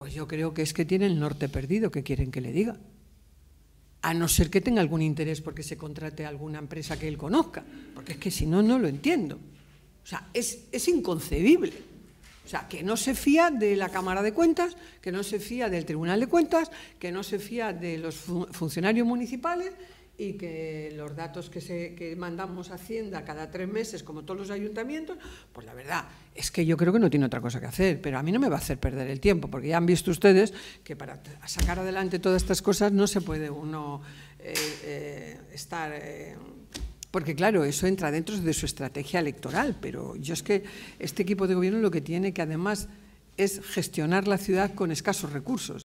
Pues yo creo que es que tiene el norte perdido, que quieren que le diga. A no ser que tenga algún interés porque se contrate a alguna empresa que él conozca, porque es que si no, no lo entiendo. O sea, es, es inconcebible. O sea, que no se fía de la Cámara de Cuentas, que no se fía del Tribunal de Cuentas, que no se fía de los funcionarios municipales y que los datos que, se, mandamos a Hacienda cada tres meses, como todos los ayuntamientos, pues la verdad es que yo creo que no tiene otra cosa que hacer, pero a mí no me va a hacer perder el tiempo, porque ya han visto ustedes que para sacar adelante todas estas cosas no se puede uno eh, eh, estar... Eh, porque claro, eso entra dentro de su estrategia electoral, pero yo es que este equipo de gobierno lo que tiene que además es gestionar la ciudad con escasos recursos.